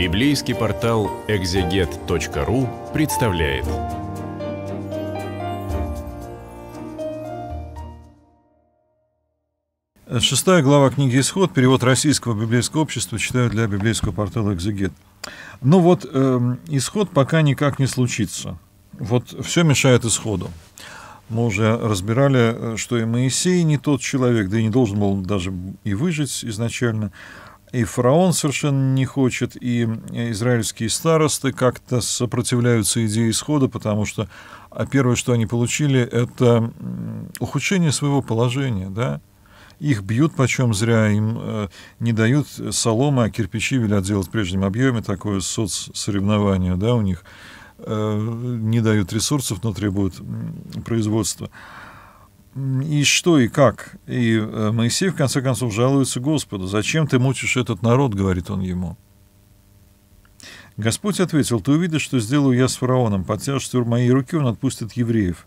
Библейский портал экзегет.ру представляет. Шестая глава книги «Исход», перевод российского библейского общества, читаю для библейского портала «Экзегет». Ну вот, э, исход пока никак не случится. Вот все мешает исходу. Мы уже разбирали, э, что и Моисей не тот человек, да и не должен был даже и выжить изначально и фараон совершенно не хочет, и израильские старосты как-то сопротивляются идее исхода, потому что а первое, что они получили, это ухудшение своего положения, да, их бьют почем зря, им э, не дают соломы, а кирпичи велят делать в прежнем объеме, такое соцсоревнование, да, у них э, не дают ресурсов, но требуют производства и что, и как. И э, Моисей, в конце концов, жалуется Господу. «Зачем ты мучишь этот народ?» — говорит он ему. Господь ответил, «Ты увидишь, что сделаю я с фараоном. Под тяжестью моей руки он отпустит евреев.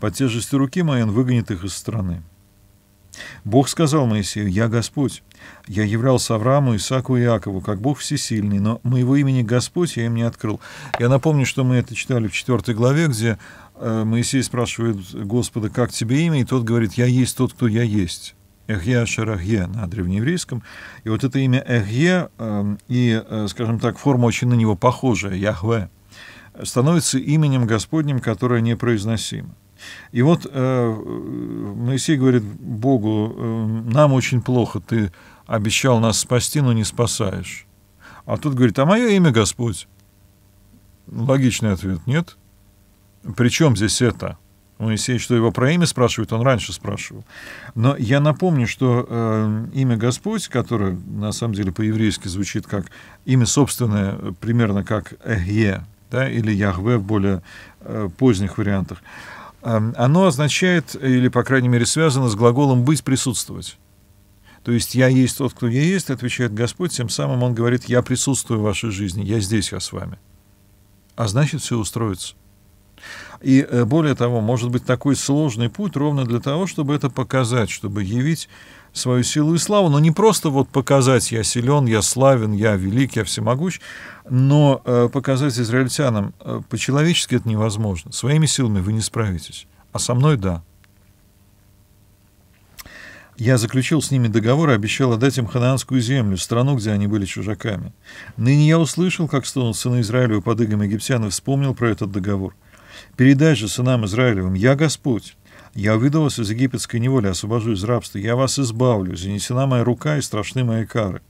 Под тяжестью руки моей он выгонит их из страны». Бог сказал Моисею, «Я Господь. Я являлся Аврааму, Исаку и Иакову, как Бог всесильный, но моего имени Господь я им не открыл». Я напомню, что мы это читали в 4 главе, где э, Моисей спрашивает Господа, «Как тебе имя?» И тот говорит, «Я есть тот, кто я есть». Эхья Шарахе на древнееврейском. И вот это имя Эхье э, и, э, скажем так, форма очень на него похожая, Яхве, становится именем Господним, которое непроизносимо. И вот э, Моисей говорит Богу, э, нам очень плохо, ты обещал нас спасти, но не спасаешь. А тут говорит, а мое имя Господь. Ну, логичный ответ, нет. При чем здесь это? Моисей, что его про имя спрашивает, он раньше спрашивал. Но я напомню, что э, имя Господь, которое на самом деле по-еврейски звучит как имя собственное, примерно как Эхе, да, или Яхве в более э, поздних вариантах, оно означает, или, по крайней мере, связано с глаголом «быть», «присутствовать». То есть «я есть тот, кто я есть», отвечает Господь, тем самым Он говорит «я присутствую в вашей жизни, я здесь, я с вами». А значит, все устроится. И э, более того, может быть такой сложный путь ровно для того, чтобы это показать, чтобы явить свою силу и славу, но не просто вот показать «я силен, я славен, я велик, я всемогущ», но э, показать израильтянам э, по-человечески это невозможно. Своими силами вы не справитесь, а со мной – да. Я заключил с ними договор и обещал отдать им ханаанскую землю, страну, где они были чужаками. Ныне я услышал, как стонут сыны Израилю под игом египтян и вспомнил про этот договор – Передай же сынам Израилевым, я Господь. Я выдал вас из египетской неволи, освобожу из рабства, я вас избавлю, занесена моя рука и страшны мои кары.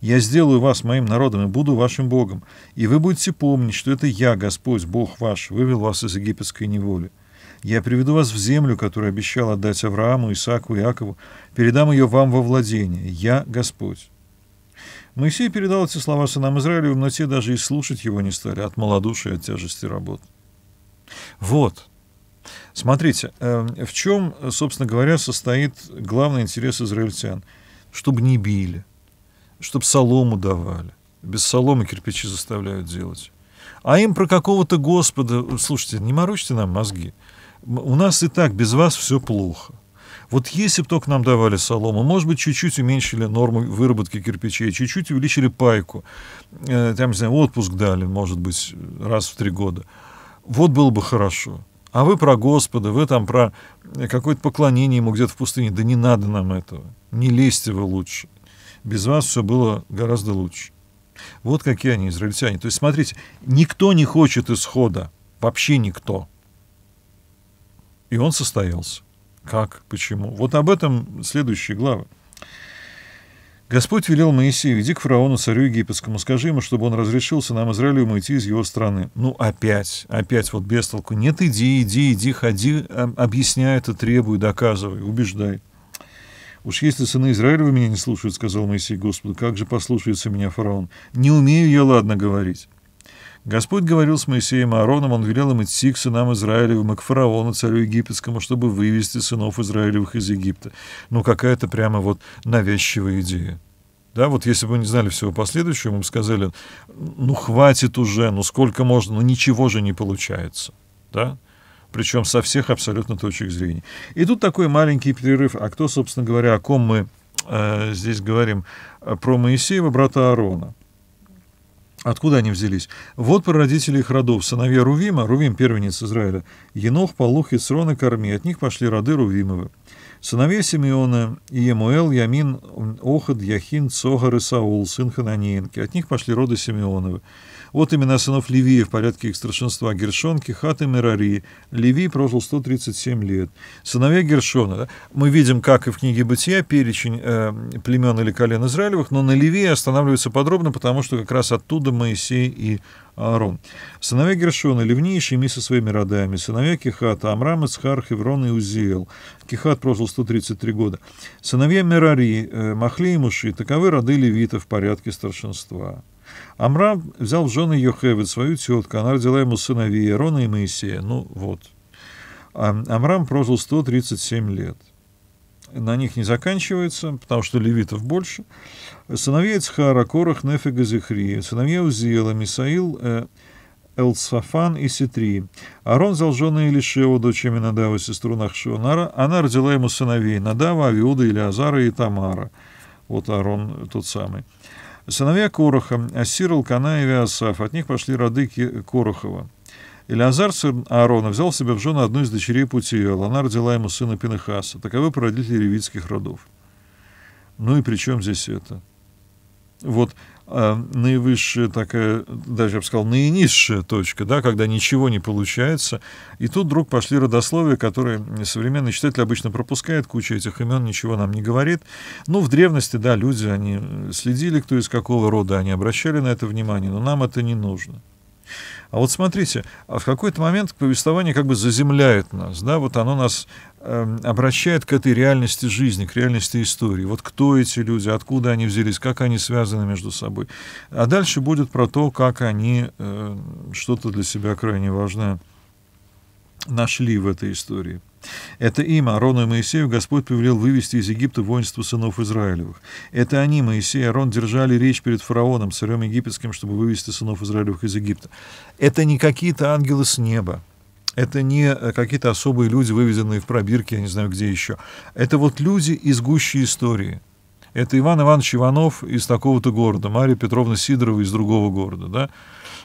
Я сделаю вас моим народом и буду вашим Богом, и вы будете помнить, что это я, Господь, Бог ваш, вывел вас из египетской неволи. Я приведу вас в землю, которую обещал отдать Аврааму, Исааку и Иакову, передам ее вам во владение. Я Господь». Моисей передал эти слова сынам Израилевым, но те даже и слушать его не стали от малодушия от тяжести работы. Вот. Смотрите, э, в чем, собственно говоря, состоит главный интерес израильтян? Чтобы не били, чтобы солому давали. Без соломы кирпичи заставляют делать. А им про какого-то Господа... Слушайте, не морочьте нам мозги. У нас и так без вас все плохо. Вот если бы только нам давали солому, может быть, чуть-чуть уменьшили норму выработки кирпичей, чуть-чуть увеличили пайку, э, там, не знаю, отпуск дали, может быть, раз в три года – вот было бы хорошо. А вы про Господа, вы там про какое-то поклонение ему где-то в пустыне. Да не надо нам этого. Не лезьте вы лучше. Без вас все было гораздо лучше. Вот какие они, израильтяне. То есть, смотрите, никто не хочет исхода. Вообще никто. И он состоялся. Как? Почему? Вот об этом следующие главы. Господь велел Моисею, иди к фараону, царю египетскому, скажи ему, чтобы он разрешился нам, Израилю, ему из его страны. Ну, опять, опять вот без толку. Нет, иди, иди, иди, ходи, а, объясняй это, требуй, доказывай, убеждай. «Уж если сыны Израилева меня не слушают, — сказал Моисей Господу, — как же послушается меня фараон? Не умею я, ладно, говорить». Господь говорил с Моисеем и Аароном, он велел им идти к сынам Израилевым и к фараону, царю египетскому, чтобы вывести сынов Израилевых из Египта. Ну, какая-то прямо вот навязчивая идея. Да, вот если бы мы не знали всего последующего, мы бы сказали, ну хватит уже, ну сколько можно, ну ничего же не получается. Да? Причем со всех абсолютно точек зрения. И тут такой маленький перерыв. А кто, собственно говоря, о ком мы э, здесь говорим? Э, про Моисеева, брата Аарона. Откуда они взялись? Вот про родителей их родов. Сыновья Рувима, Рувим – первенец Израиля, Енох, Палух, Исрон и Корми. От них пошли роды Рувимовы. Сыновья Симеона – Емуэл, Ямин, Охад, Яхин, Цогар и Саул, сын Хананиенки. От них пошли роды Симеоновы. Вот имена сынов Левии в порядке их старшинства Гершонки, Хатам и Рари. Леви прожил 137 лет. Сыновья Гершона. Мы видим, как и в книге «Бытия», перечень э, племен или колен Израилевых, но на Левии останавливается подробно, потому что как раз оттуда Моисей и Аарон. Сыновья Гершона, Левни и Шими со своими родами. Сыновья Кихата, Амрам, Ицхар, Хеврон и Узиэл. Кихат прожил 133 года. Сыновья Мерари, э, Махли и Муши. Таковы роды левитов в порядке старшинства. Амрам взял в жены Йохевед, свою тетку. Она родила ему сыновей Аарона и Моисея. Ну вот. А, Амрам прожил 137 лет. На них не заканчивается, потому что левитов больше. Сыновей Цхара, Корах, Нефега, Зихрия. Сыновья Узела, Мисаил, э, Элсафан и Ситри. Арон взял жены Илишева, дочь Аминадава, сестру Нахшионара. Она родила ему сыновей Надава, Авиуда, Илиазара и Тамара. Вот Арон тот самый. Сыновья Короха, Ассир, Алкана и Виасаф, от них пошли роды Корохова. Илиазар сын Аарона, взял себе в жены одну из дочерей Путиела. Она родила ему сына Пинехаса. Таковы породители левитских родов. Ну и при чем здесь это? вот а, наивысшая такая, даже я бы сказал, наинизшая точка, да, когда ничего не получается. И тут вдруг пошли родословия, которые современный читатель обычно пропускает, куча этих имен ничего нам не говорит. Ну, в древности, да, люди, они следили, кто из какого рода, они обращали на это внимание, но нам это не нужно. А вот смотрите, а в какой-то момент повествование как бы заземляет нас, да, вот оно нас эм, обращает к этой реальности жизни, к реальности истории. Вот кто эти люди, откуда они взялись, как они связаны между собой. А дальше будет про то, как они э, что-то для себя крайне важное нашли в этой истории. Это им, Арону и Моисею, Господь повелел вывести из Египта воинство сынов Израилевых. Это они, Моисей и Арон, держали речь перед фараоном, царем египетским, чтобы вывести сынов Израилевых из Египта. Это не какие-то ангелы с неба. Это не э, какие-то особые люди, выведенные в пробирке, я не знаю, где еще. Это вот люди из гущей истории. Это Иван Иванович Иванов из такого-то города, Мария Петровна Сидорова из другого города. Да?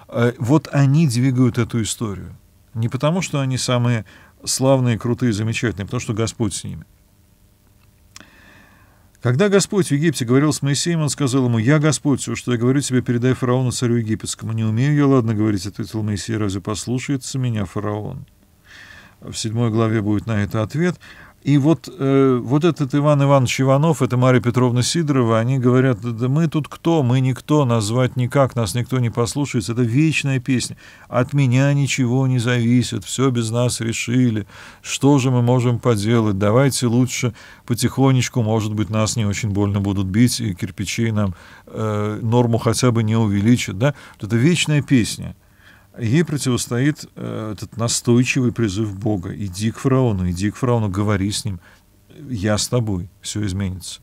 Э, вот они двигают эту историю. Не потому, что они самые славные, крутые, замечательные, потому что Господь с ними. Когда Господь в Египте говорил с Моисеем, он сказал ему, «Я Господь, все, что я говорю тебе, передай фараону, царю египетскому». «Не умею я, ладно, говорить», — ответил Моисей, «разве послушается меня фараон?» В седьмой главе будет на это ответ — и вот, э, вот этот Иван Иванович Иванов, это Мария Петровна Сидорова, они говорят, да мы тут кто, мы никто, назвать никак, нас никто не послушается. Это вечная песня. От меня ничего не зависит, все без нас решили. Что же мы можем поделать? Давайте лучше потихонечку, может быть, нас не очень больно будут бить, и кирпичей нам э, норму хотя бы не увеличат. Да? Вот это вечная песня ей противостоит э, этот настойчивый призыв Бога. Иди к фараону, иди к фараону, говори с ним, я с тобой, все изменится.